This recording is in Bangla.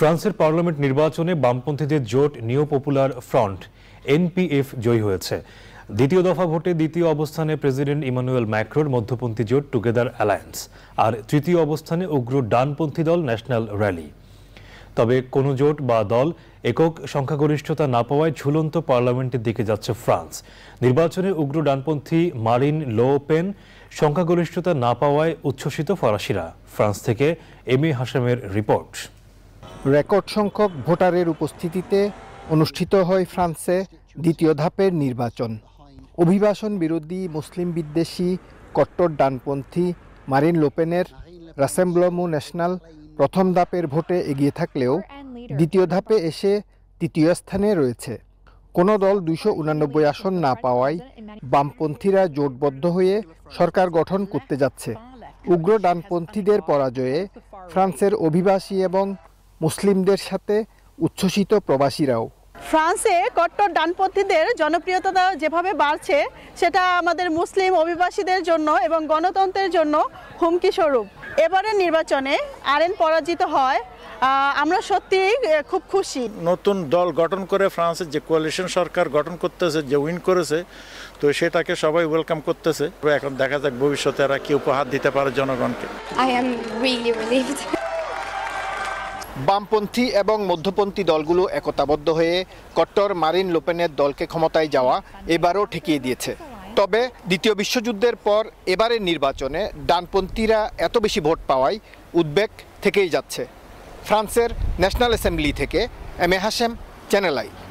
ফ্রান্সের পার্লামেন্ট নির্বাচনে বামপন্থীদের জোট নিউ পপুলার ফ্রন্ট এনপিএফ জয়ী হয়েছে দ্বিতীয় দফা ভোটে দ্বিতীয় অবস্থানে প্রেসিডেন্ট ইমানুয়েল ম্যাক্রোর মধ্যপন্থী জোট টুগেদার অ্যালায়েন্স আর তৃতীয় অবস্থানে উগ্র ডানপন্থী দল ন্যাশনাল র্যালি তবে কোনো জোট বা দল একক সংখ্যাগরিষ্ঠতা না পাওয়ায় ঝুলন্ত পার্লামেন্টের দিকে যাচ্ছে ফ্রান্স নির্বাচনে উগ্র ডানপন্থী মারিন লো পেন সংখ্যাগরিষ্ঠতা না পাওয়ায় উচ্ছ্বসিত ফরাসিরা ফ্রান্স থেকে এম এ হাসামের রিপোর্ট রেকর্ড সংখ্যক ভোটারের উপস্থিতিতে অনুষ্ঠিত হয় ফ্রান্সে দ্বিতীয় ধাপের নির্বাচন অভিবাসন বিরোধী মুসলিম বিদ্বেষী কট্টর ডানপন্থী মারিন লোপেনের রাসেম্বলমু ন্যাশনাল প্রথম ধাপের ভোটে এগিয়ে থাকলেও দ্বিতীয় ধাপে এসে তৃতীয় স্থানে রয়েছে কোনো দল দুইশো উনানব্বই আসন না পাওয়ায় বামপন্থীরা জোটবদ্ধ হয়ে সরকার গঠন করতে যাচ্ছে উগ্র ডানপন্থীদের পরাজয়ে ফ্রান্সের অভিবাসী এবং মুসলিমদের সাথে উচ্ছ্বসিত প্রবাসীরাও ফ্রান্সে কট্টর ডানপন্থীদের জনপ্রিয়তা যেভাবে বাড়ছে সেটা আমাদের মুসলিম অভিবাসীদের জন্য এবং গণতন্ত্রের জন্য হুমকি স্বরূপ এবারের নির্বাচনে আরএন পরাজিত হয় আমরা সত্যি খুব খুশি নতুন দল গঠন করে ফ্রান্সের যে কোয়ালিশন সরকার গঠন করতেছে যে উইন করেছে তো সেটাকে সবাই ওয়েলকাম করতেছে এখন দেখা যাক ভবিষ্যতে এরা কি উপহার দিতে পারে জনগণকে আই এম রিলিভড বামপন্থী এবং মধ্যপন্থী দলগুলো একতাবদ্ধ হয়ে কট্টর মারিন লোপেনের দলকে ক্ষমতায় যাওয়া এবারও ঠেকিয়ে দিয়েছে তবে দ্বিতীয় বিশ্বযুদ্ধের পর এবারের নির্বাচনে ডানপন্থীরা এত বেশি ভোট পাওয়ায় উদ্বেগ থেকেই যাচ্ছে ফ্রান্সের ন্যাশনাল অ্যাসেম্বলি থেকে M A Hashem channel I